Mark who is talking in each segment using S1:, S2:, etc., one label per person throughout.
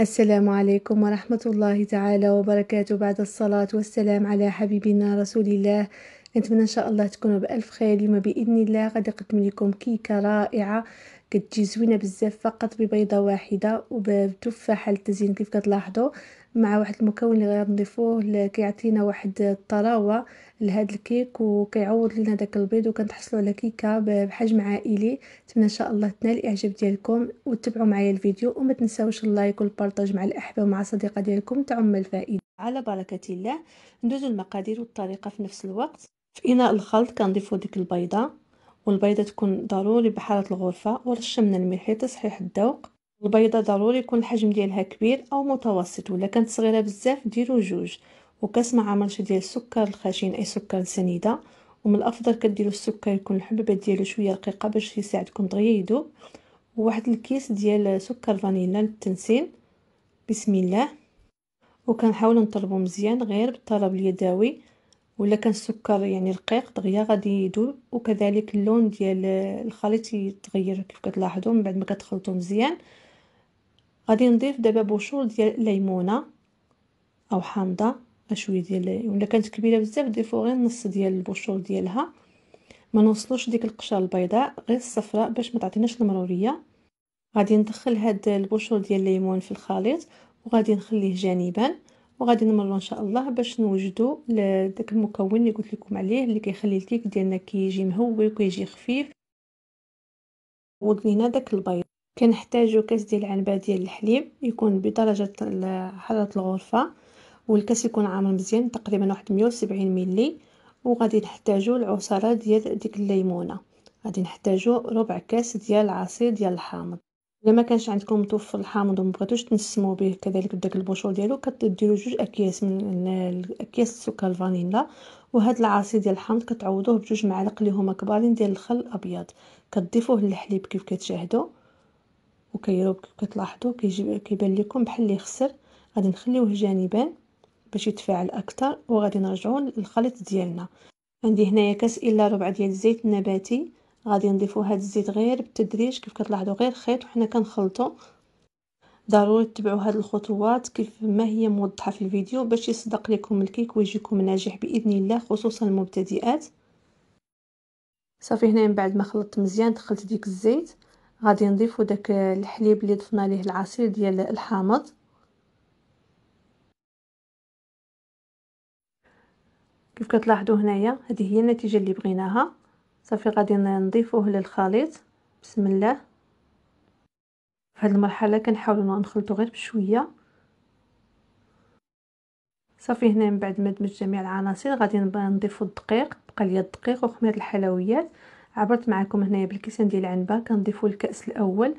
S1: السلام عليكم ورحمة الله تعالى وبركاته بعد الصلاة والسلام على حبيبنا رسول الله نتمنى إن شاء الله تكونوا بألف خير اليوم بإذن الله غادي قدم لكم كيكة رائعة كتجي زوينه بزاف فقط ببيضه واحده وبتفاحه التزيين كيف كتلاحظوا مع واحد المكون اللي غنضيفوه كيعطينا واحد الطراوه لهذا الكيك وكيعوض لنا داك البيض وكنتحصلوا على كيكه بحجم عائلي نتمنى ان شاء الله تنال الاعجاب ديالكم وتتبعوا معايا الفيديو وما تنساوش اللايك والبارطاج مع الاحبه ومع الصديقه ديالكم تعم الفائده على بركه الله ندوزوا المقادير والطريقه في نفس الوقت في اناء الخلط كنضيفوا ديك البيضه والبيضة تكون ضروري بحالة الغرفة ورشة من الملح لتصحيح الذوق البيضة ضروري يكون الحجم ديالها كبير أو متوسط ولا كانت صغيرة بزاف ديرو جوج وكاس مع مرشة ديال السكر الخشن أي سكر سنيدة ومن الأفضل كديرو السكر يكون الحبوبات ديالو شوية رقيقة باش يساعدكم دغيا يذوب وواحد الكيس ديال سكر فانيلا للتنسين بسم الله وكنحاولوا نطربو مزيان غير بالطلب اليدوي ولا كان السكر يعني رقيق دغيا غادي يذوب وكذلك اللون ديال الخليط يتغير كيف كتلاحظوا من بعد ما كتخلطوا مزيان غادي نضيف دابا بشور ديال الليمونه او حامضه شويه ديال ولا كانت كبيره بزاف ضيفوا غير نص ديال البشور ديالها ما نوصلوش ديك القشره البيضاء غير الصفراء باش ما تعطيناش المروريه غادي ندخل هاد البشور ديال الليمون في الخليط وغادي نخليه جانبا وغادي نمرو ان شاء الله باش نوجدو داك المكون اللي قلت لكم عليه اللي كيخلي الكيك ديالنا كيجي مهوي وكيجي خفيف ودينا داك البيض كنحتاجو كاس ديال العنبه ديال الحليب يكون بدرجه حراره الغرفه والكاس يكون عامر مزيان تقريبا واحد 170 ملي وغادي نحتاجو العصاره ديال ديك الليمونه غادي نحتاجو ربع كاس ديال العصير ديال الحامض إلا ما كانش عندكم متوفر الحامض وما بغيتوش تنسمو به كذلك بداك البوشور ديالو كديروا جوج اكياس من اكياس السكر الفانيلا وهاد العصير ديال الحامض كتعوضوه بجوج معالق اللي هما كبارين ديال الخل الابيض كتضيفوه للحليب كيف كتشاهدوا وكيروب كيف كتلاحظوا كيجي كيبان لكم بحال اللي خسر غادي نخليوه جانبا باش يتفاعل اكثر وغادي نرجعوا للخليط ديالنا عندي هنايا كاس الا ربع ديال الزيت النباتي غادي نضيفو هاد الزيت غير بالتدريج كيف كتلاحظوا غير خيط وحنا كنخلطوا ضروري تتبعوا هاد الخطوات كيف ما هي موضحه في الفيديو باش يصدق لكم الكيك ويجيكم ناجح باذن الله خصوصا المبتدئات صافي هنا من بعد ما خلطت مزيان دخلت ديك الزيت غادي نضيفو داك الحليب اللي ضفنا ليه العصير ديال الحامض كيف كتلاحظوا هنايا هذه هي النتيجه اللي بغيناها صافي غادي نضيفوه للخليط بسم الله في هذه المرحله كنحاولوا نخلطو غير بشويه صافي هنا من بعد ما دمج جميع العناصر غادي نضيفو الدقيق بقى لي الدقيق وخميره الحلويات عبرت معكم هنايا بالكيسان ديال العنبه كنضيفوا الكاس الاول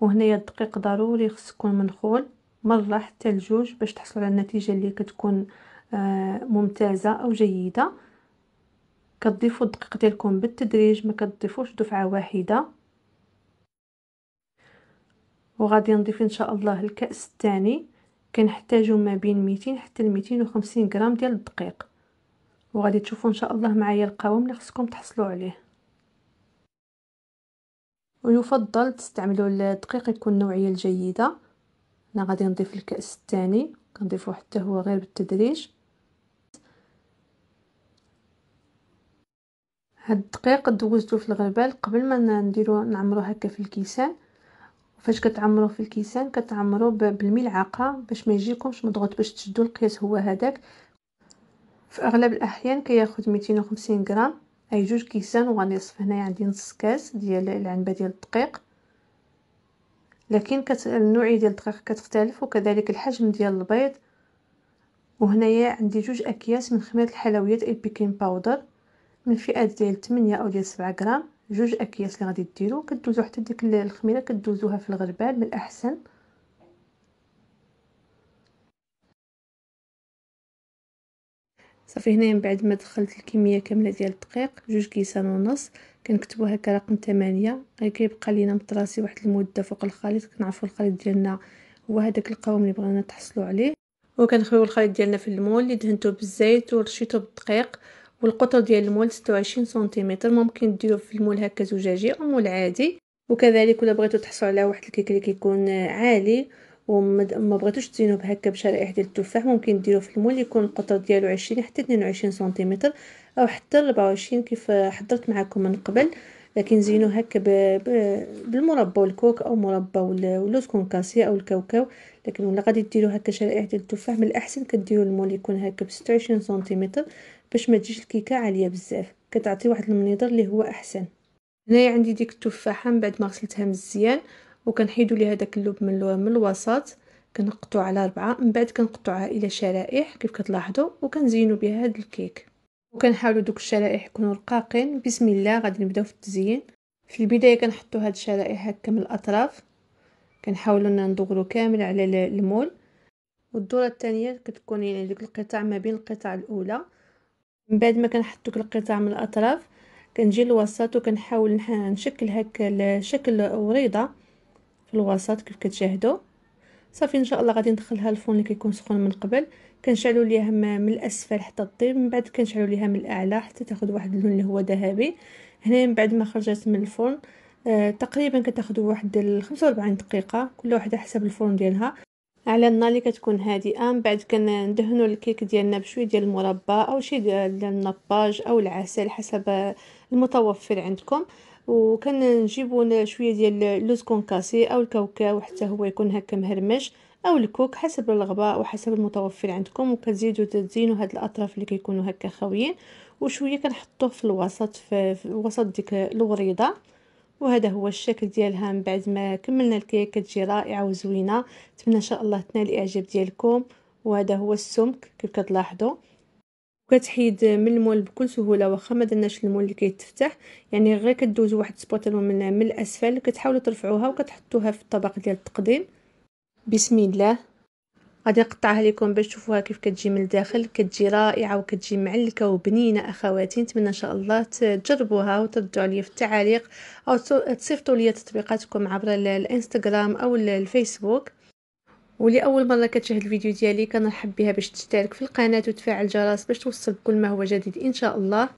S1: وهنايا الدقيق ضروري خص يكون منخول مره حتى لجوج باش تحصلوا على النتيجه اللي كتكون آه، ممتازه او جيده كتضيفوا الدقيق ديالكم بالتدريج ما كتضيفوش دفعه واحده وغادي نضيف ان شاء الله الكاس الثاني كنحتاجو ما بين 200 حتى ل 250 غرام ديال الدقيق وغادي تشوفوا ان شاء الله معايا القوام اللي خصكم تحصلوا عليه ويفضل تستعملوا الدقيق يكون النوعيه الجيده انا غادي نضيف الكاس الثاني كنضيفو حتى هو غير بالتدريج هاد الدقيق دوزتو في الغربال قبل ما نديرو نعمرو هكا في الكيسان فاش كتعمروه في الكيسان كتعمروه بالملعقه باش ما يجيكمش مضغوط باش تشدو القياس هو هذاك في اغلب الاحيان كياخذ 250 غرام اي جوج كيسان ونصف هنايا عندي نص كاس ديال العنبه ديال الدقيق لكن كت... النوعيه ديال الدقيق كتختلف وكذلك الحجم ديال البيض وهنايا عندي جوج اكياس من خميره الحلويات البيكين باودر من فئة ديال تمنية أو ديال سبعة غرام جوج أكياس لي غادي ديرو كدوزو حتى ديك الخميرة كدوزوها في الغربال من الأحسن صافي هنايا من بعد ما دخلت الكميه كامله ديال الدقيق جوج كيسان ونص كنكتبو هكا رقم 8 غير كيبقى لينا مطراسي واحد المده فوق الخليط كنعرفو الخليط ديالنا هو هذاك القوام اللي بغينا نتحصلوا عليه وكنخويو الخليط ديالنا في المول اللي دهنته بالزيت ورشيته بالدقيق والقطر ديال المول 26 سنتيمتر ممكن ديرو في المول هكا زجاجي او مول عادي وكذلك الا بغيتو تحصلوا على واحد الكيك اللي كيكون عالي وما بغيتوش تزينو بهكا بشرائح ديال التفاح ممكن ديرو في المول يكون القطر ديالو 20 حتى 22 سنتيمتر او حتى 24 كيف حضرت معكم من قبل لكن ب# هك بالمربى والكوك او مربى واللوز كونكاسي او الكاوكاو لكن ولا غادي ديرو هكا شرائح ديال التفاح من الاحسن كديروا المول يكون هكا ب 26 سنتيمتر باش ما تجيش الكيكه عاليه بزاف كتعطي واحد المنظر اللي هو احسن هنايا عندي ديك التفاحه من بعد ما غسلتها مزيان وكنحيدو ليها داك اللوب من, من الوسط كنقطعو على ربعة من بعد كنقطعها الى شرائح كيف كتلاحظوا وكنزينو بها هاد الكيك وكنحاولو دوك الشرائح يكونوا رقاقين بسم الله غادي نبداو في التزيين في البدايه كنحطو هاد الشرائح هكا من الاطراف كنحاولو ندغرو كامل على المول والدوره الثانيه كتكون يعني ديك القطع ما بين القطع الاولى من بعد ما كنحط دوك القطع من الاطراف كنجي للوسط وكنحاول نشكل هكا شكل وريضه في الوسط كيف كتشاهدوا صافي ان شاء الله غادي ندخلها الفرن اللي كيكون سخون من قبل كنشعلوا ليها من الاسفل حتى تطيب من بعد كنشعلوا ليها من الاعلى حتى تاخذ واحد اللون اللي هو ذهبي هنا من بعد ما خرجت من الفرن آه تقريبا كتاخذ واحد 45 دقيقه كل واحده حسب الفرن ديالها على النار اللي كتكون هادئه من بعد كندهنوا الكيك ديالنا بشويه ديال المربى او شي ديال النباج او العسل حسب المتوفر عندكم نجيبو شويه ديال اللوز كونكاسي او الكاوكاو حتى هو يكون هكا مهرمش او الكوك حسب الرغبه وحسب المتوفر عندكم وكتزيدوا تزينوا هاد الاطراف اللي كيكونوا هكا خاويين وشويه كنحطوه في الوسط في وسط ديك الوريضه وهذا هو الشكل ديالها من بعد ما كملنا الكيك كتجي رائعه وزوينه نتمنى ان شاء الله تنال الاعجاب ديالكم وهذا هو السمك كيف كتلاحظوا وكتحيد من المول بكل سهوله واخا ما درناش المول اللي كيتفتح يعني غير كدوزوا واحد سبوت من, من الاسفل كتحاولوا ترفعوها وكتحطوها في الطبق ديال التقديم بسم الله غادي نقطعها لكم باش تشوفوها كيف كتجي من الداخل كتجي رائعه وكتجي معلكه وبنينه اخواتي نتمنى ان شاء الله تجربوها وتردوا عليا في التعاليق او تصيفطوا لي تطبيقاتكم عبر الانستغرام او الفيسبوك ولي اول مره كتشاهد الفيديو ديالي كنرحب بها باش تشترك في القناه وتفعل الجرس باش توصل كل ما هو جديد ان شاء الله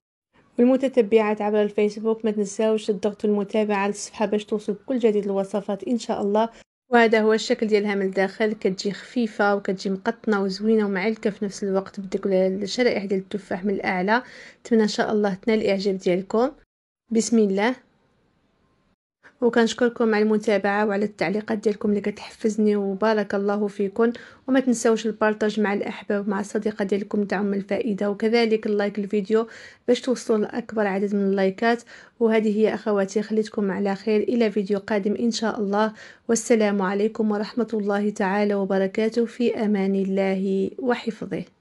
S1: والمتتبعات عبر الفيسبوك ما تنساوش الضغط المتابعه على الصفحه باش توصل كل جديد الوصفات ان شاء الله وهذا هو الشكل ديالها من الداخل كتجي خفيفه وكتجي مقطنه وزوينه ومعلكه في نفس الوقت بديك الشرائح ديال التفاح من الاعلى نتمنى ان شاء الله تنال الاعجاب ديالكم بسم الله وكنشكركم على المتابعه وعلى التعليقات ديالكم اللي كتحفزني وبارك الله فيكم وما تنساوش البارطاج مع الاحباب مع الصديقه ديالكم دعم الفائده وكذلك اللايك الفيديو باش توصلوا لاكبر عدد من اللايكات وهذه هي اخواتي خليتكم على خير الى فيديو قادم ان شاء الله والسلام عليكم ورحمه الله تعالى وبركاته في امان الله وحفظه